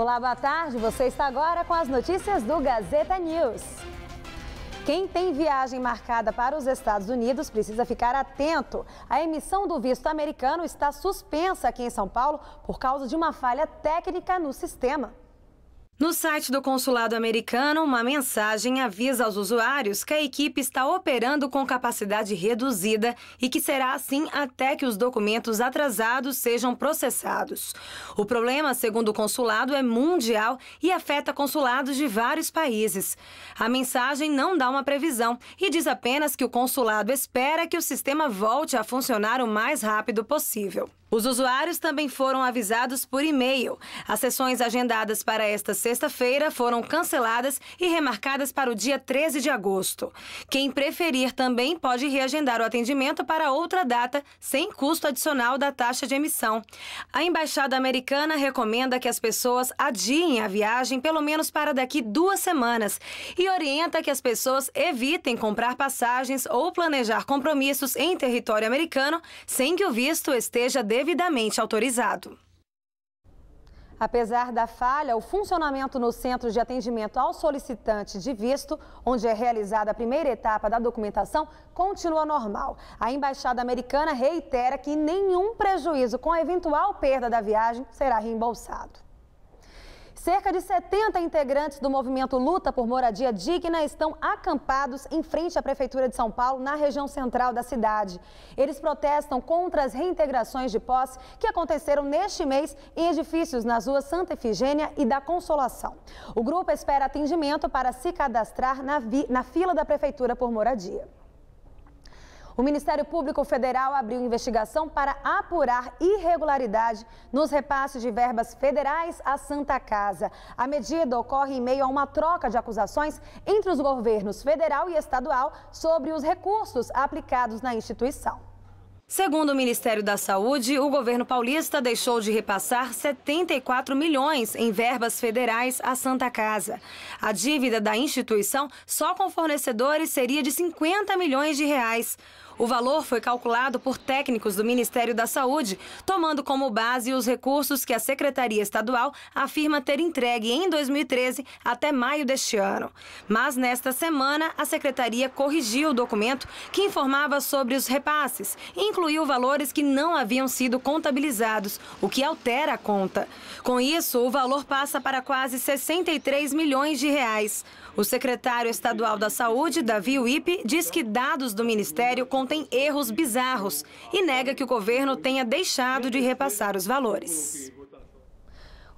Olá, boa tarde. Você está agora com as notícias do Gazeta News. Quem tem viagem marcada para os Estados Unidos precisa ficar atento. A emissão do visto americano está suspensa aqui em São Paulo por causa de uma falha técnica no sistema. No site do consulado americano, uma mensagem avisa aos usuários que a equipe está operando com capacidade reduzida e que será assim até que os documentos atrasados sejam processados. O problema, segundo o consulado, é mundial e afeta consulados de vários países. A mensagem não dá uma previsão e diz apenas que o consulado espera que o sistema volte a funcionar o mais rápido possível. Os usuários também foram avisados por e-mail. As sessões agendadas para esta sexta-feira foram canceladas e remarcadas para o dia 13 de agosto. Quem preferir também pode reagendar o atendimento para outra data, sem custo adicional da taxa de emissão. A Embaixada Americana recomenda que as pessoas adiem a viagem pelo menos para daqui duas semanas e orienta que as pessoas evitem comprar passagens ou planejar compromissos em território americano sem que o visto esteja devidamente autorizado. Apesar da falha, o funcionamento no Centro de Atendimento ao Solicitante de Visto, onde é realizada a primeira etapa da documentação, continua normal. A Embaixada Americana reitera que nenhum prejuízo com a eventual perda da viagem será reembolsado. Cerca de 70 integrantes do movimento Luta por Moradia Digna estão acampados em frente à Prefeitura de São Paulo, na região central da cidade. Eles protestam contra as reintegrações de posse que aconteceram neste mês em edifícios nas ruas Santa Efigênia e da Consolação. O grupo espera atendimento para se cadastrar na, na fila da Prefeitura por Moradia. O Ministério Público Federal abriu investigação para apurar irregularidade nos repasses de verbas federais à Santa Casa. A medida ocorre em meio a uma troca de acusações entre os governos federal e estadual sobre os recursos aplicados na instituição. Segundo o Ministério da Saúde, o governo paulista deixou de repassar 74 milhões em verbas federais à Santa Casa. A dívida da instituição só com fornecedores seria de 50 milhões de reais. O valor foi calculado por técnicos do Ministério da Saúde, tomando como base os recursos que a Secretaria Estadual afirma ter entregue em 2013 até maio deste ano. Mas nesta semana, a Secretaria corrigiu o documento que informava sobre os repasses e incluiu valores que não haviam sido contabilizados, o que altera a conta. Com isso, o valor passa para quase 63 milhões de reais. O secretário estadual da Saúde, Davi Wipe, diz que dados do Ministério contam tem erros bizarros e nega que o governo tenha deixado de repassar os valores.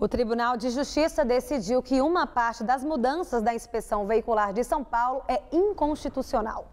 O Tribunal de Justiça decidiu que uma parte das mudanças da inspeção veicular de São Paulo é inconstitucional.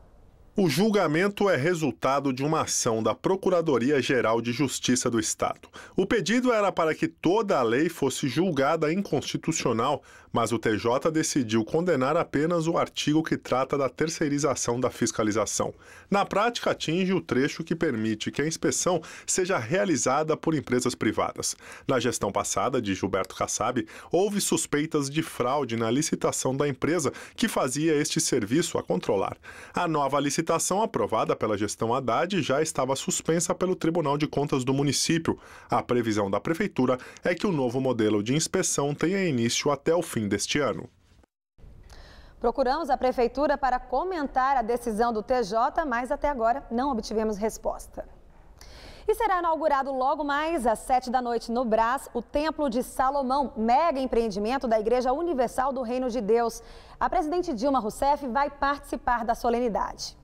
O julgamento é resultado de uma ação da Procuradoria-Geral de Justiça do Estado. O pedido era para que toda a lei fosse julgada inconstitucional, mas o TJ decidiu condenar apenas o artigo que trata da terceirização da fiscalização. Na prática, atinge o trecho que permite que a inspeção seja realizada por empresas privadas. Na gestão passada de Gilberto Kassab, houve suspeitas de fraude na licitação da empresa que fazia este serviço a controlar. A nova licitação licitação aprovada pela gestão Haddad já estava suspensa pelo Tribunal de Contas do município. A previsão da prefeitura é que o novo modelo de inspeção tenha início até o fim deste ano. Procuramos a prefeitura para comentar a decisão do TJ, mas até agora não obtivemos resposta. E será inaugurado logo mais às 7 da noite no Brás o Templo de Salomão, mega empreendimento da Igreja Universal do Reino de Deus. A presidente Dilma Rousseff vai participar da solenidade.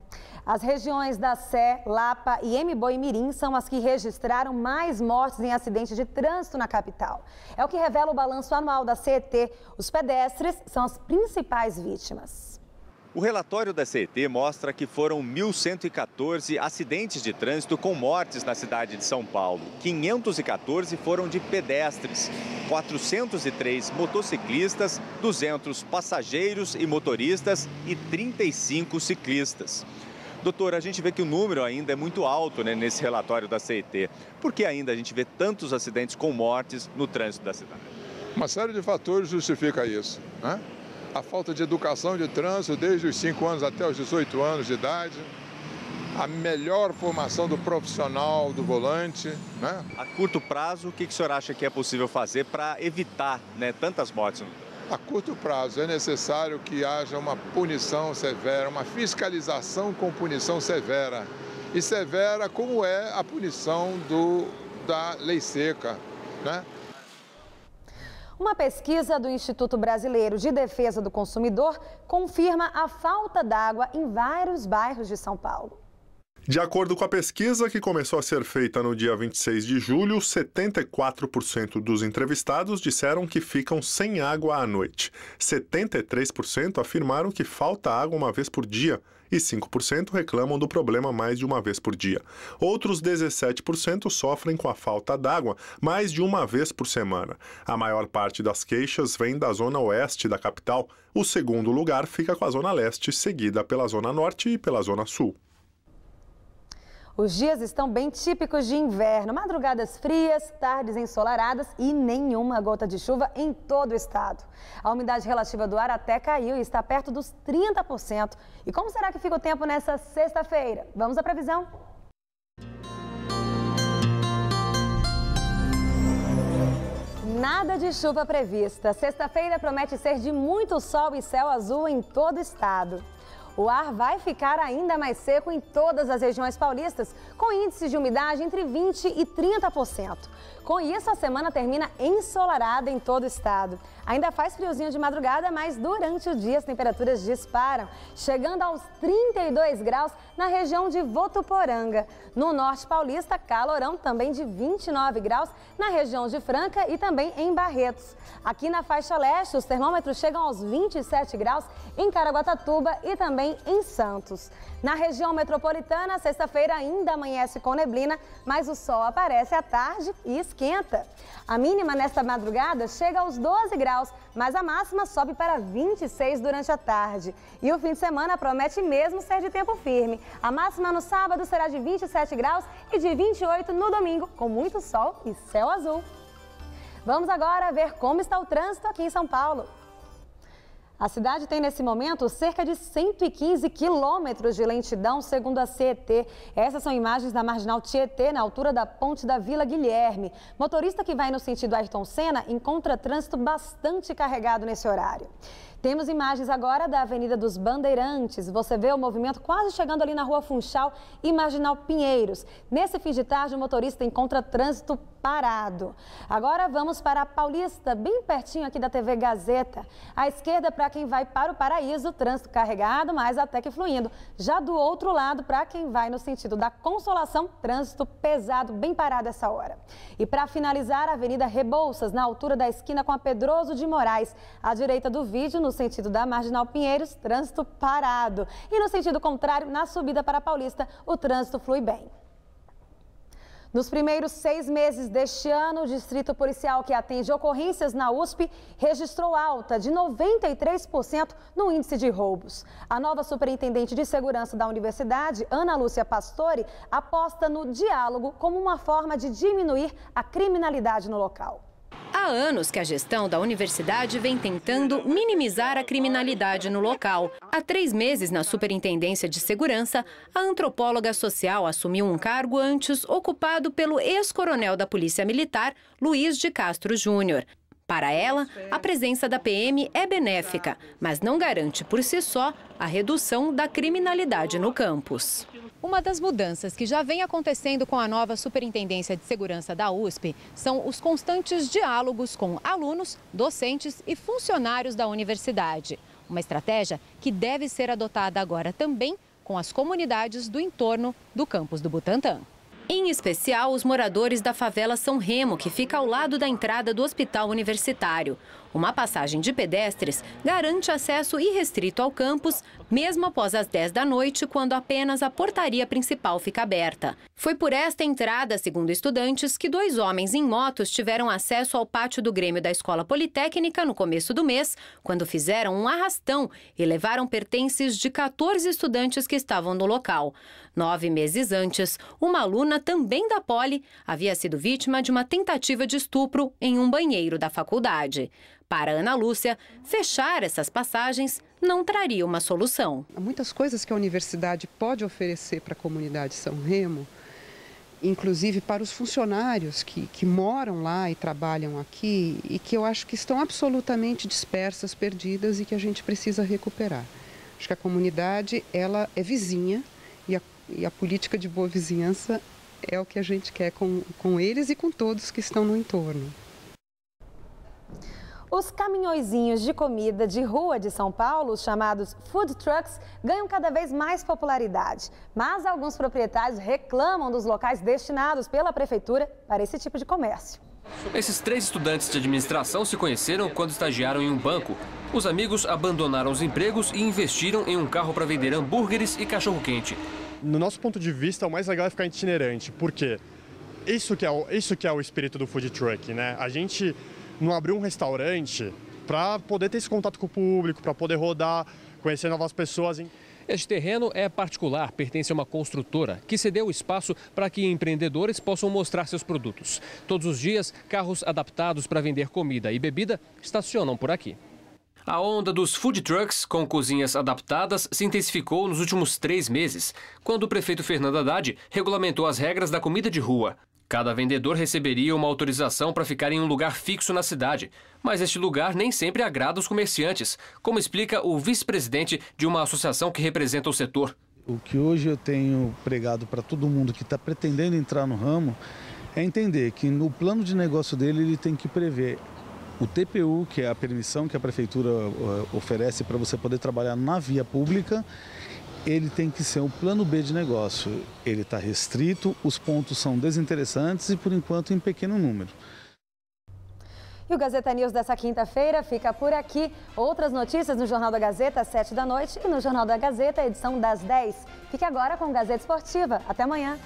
As regiões da Sé, Lapa e Emboimirim são as que registraram mais mortes em acidentes de trânsito na capital. É o que revela o balanço anual da CET. Os pedestres são as principais vítimas. O relatório da CET mostra que foram 1.114 acidentes de trânsito com mortes na cidade de São Paulo. 514 foram de pedestres, 403 motociclistas, 200 passageiros e motoristas e 35 ciclistas. Doutor, a gente vê que o número ainda é muito alto né, nesse relatório da CET. Por que ainda a gente vê tantos acidentes com mortes no trânsito da cidade? Uma série de fatores justifica isso. Né? A falta de educação de trânsito desde os 5 anos até os 18 anos de idade, a melhor formação do profissional do volante. Né? A curto prazo, o que, que o senhor acha que é possível fazer para evitar né, tantas mortes no trânsito? A curto prazo é necessário que haja uma punição severa, uma fiscalização com punição severa. E severa como é a punição do, da lei seca. Né? Uma pesquisa do Instituto Brasileiro de Defesa do Consumidor confirma a falta d'água em vários bairros de São Paulo. De acordo com a pesquisa que começou a ser feita no dia 26 de julho, 74% dos entrevistados disseram que ficam sem água à noite. 73% afirmaram que falta água uma vez por dia e 5% reclamam do problema mais de uma vez por dia. Outros 17% sofrem com a falta d'água mais de uma vez por semana. A maior parte das queixas vem da zona oeste da capital. O segundo lugar fica com a zona leste, seguida pela zona norte e pela zona sul. Os dias estão bem típicos de inverno, madrugadas frias, tardes ensolaradas e nenhuma gota de chuva em todo o estado. A umidade relativa do ar até caiu e está perto dos 30%. E como será que fica o tempo nessa sexta-feira? Vamos à previsão? Nada de chuva prevista. Sexta-feira promete ser de muito sol e céu azul em todo o estado. O ar vai ficar ainda mais seco em todas as regiões paulistas, com índices de umidade entre 20% e 30%. Com isso, a semana termina ensolarada em todo o estado. Ainda faz friozinho de madrugada, mas durante o dia as temperaturas disparam, chegando aos 32 graus na região de Votuporanga. No norte paulista, calorão também de 29 graus na região de Franca e também em Barretos. Aqui na faixa leste, os termômetros chegam aos 27 graus em Caraguatatuba e também também em Santos. Na região metropolitana, sexta-feira ainda amanhece com neblina, mas o sol aparece à tarde e esquenta. A mínima nesta madrugada chega aos 12 graus, mas a máxima sobe para 26 durante a tarde. E o fim de semana promete mesmo ser de tempo firme. A máxima no sábado será de 27 graus e de 28 no domingo, com muito sol e céu azul. Vamos agora ver como está o trânsito aqui em São Paulo. A cidade tem nesse momento cerca de 115 quilômetros de lentidão, segundo a CET. Essas são imagens da marginal Tietê, na altura da ponte da Vila Guilherme. Motorista que vai no sentido Ayrton Senna encontra trânsito bastante carregado nesse horário. Temos imagens agora da Avenida dos Bandeirantes. Você vê o movimento quase chegando ali na Rua Funchal e Marginal Pinheiros. Nesse fim de tarde, o motorista encontra trânsito parado. Agora vamos para a Paulista, bem pertinho aqui da TV Gazeta. À esquerda, para quem vai para o Paraíso, trânsito carregado, mas até que fluindo. Já do outro lado, para quem vai no sentido da Consolação, trânsito pesado, bem parado essa hora. E para finalizar, a Avenida Rebouças, na altura da esquina com a Pedroso de Moraes. À direita do vídeo, no sentido da Marginal Pinheiros, trânsito parado. E no sentido contrário, na subida para a Paulista, o trânsito flui bem. Nos primeiros seis meses deste ano, o Distrito Policial que atende ocorrências na USP registrou alta de 93% no índice de roubos. A nova superintendente de segurança da universidade, Ana Lúcia Pastore, aposta no diálogo como uma forma de diminuir a criminalidade no local. Há anos que a gestão da universidade vem tentando minimizar a criminalidade no local. Há três meses, na Superintendência de Segurança, a antropóloga social assumiu um cargo antes ocupado pelo ex-coronel da Polícia Militar, Luiz de Castro Júnior. Para ela, a presença da PM é benéfica, mas não garante por si só a redução da criminalidade no campus. Uma das mudanças que já vem acontecendo com a nova Superintendência de Segurança da USP são os constantes diálogos com alunos, docentes e funcionários da universidade. Uma estratégia que deve ser adotada agora também com as comunidades do entorno do campus do Butantã. Em especial, os moradores da favela São Remo, que fica ao lado da entrada do hospital universitário. Uma passagem de pedestres garante acesso irrestrito ao campus, mesmo após as 10 da noite, quando apenas a portaria principal fica aberta. Foi por esta entrada, segundo estudantes, que dois homens em motos tiveram acesso ao pátio do Grêmio da Escola Politécnica no começo do mês, quando fizeram um arrastão e levaram pertences de 14 estudantes que estavam no local. Nove meses antes, uma aluna também da Poli havia sido vítima de uma tentativa de estupro em um banheiro da faculdade. Para Ana Lúcia, fechar essas passagens não traria uma solução. Há muitas coisas que a universidade pode oferecer para a comunidade São Remo, inclusive para os funcionários que, que moram lá e trabalham aqui, e que eu acho que estão absolutamente dispersas, perdidas e que a gente precisa recuperar. Acho que a comunidade ela é vizinha e a, e a política de boa vizinhança é o que a gente quer com, com eles e com todos que estão no entorno. Os caminhõezinhos de comida de rua de São Paulo, chamados food trucks, ganham cada vez mais popularidade. Mas alguns proprietários reclamam dos locais destinados pela prefeitura para esse tipo de comércio. Esses três estudantes de administração se conheceram quando estagiaram em um banco. Os amigos abandonaram os empregos e investiram em um carro para vender hambúrgueres e cachorro-quente. No nosso ponto de vista, o mais legal é ficar itinerante. Por quê? Isso que é o, isso que é o espírito do food truck, né? A gente não abrir um restaurante para poder ter esse contato com o público, para poder rodar, conhecer novas pessoas. Hein? Este terreno é particular, pertence a uma construtora que cedeu o espaço para que empreendedores possam mostrar seus produtos. Todos os dias, carros adaptados para vender comida e bebida estacionam por aqui. A onda dos food trucks com cozinhas adaptadas se intensificou nos últimos três meses, quando o prefeito Fernando Haddad regulamentou as regras da comida de rua. Cada vendedor receberia uma autorização para ficar em um lugar fixo na cidade, mas este lugar nem sempre agrada os comerciantes, como explica o vice-presidente de uma associação que representa o setor. O que hoje eu tenho pregado para todo mundo que está pretendendo entrar no ramo é entender que no plano de negócio dele ele tem que prever o TPU, que é a permissão que a prefeitura eh, oferece para você poder trabalhar na via pública, ele tem que ser um plano B de negócio. Ele está restrito, os pontos são desinteressantes e, por enquanto, em pequeno número. E o Gazeta News dessa quinta-feira fica por aqui. Outras notícias no Jornal da Gazeta, às 7 da noite, e no Jornal da Gazeta, edição das 10. Fique agora com o Gazeta Esportiva. Até amanhã.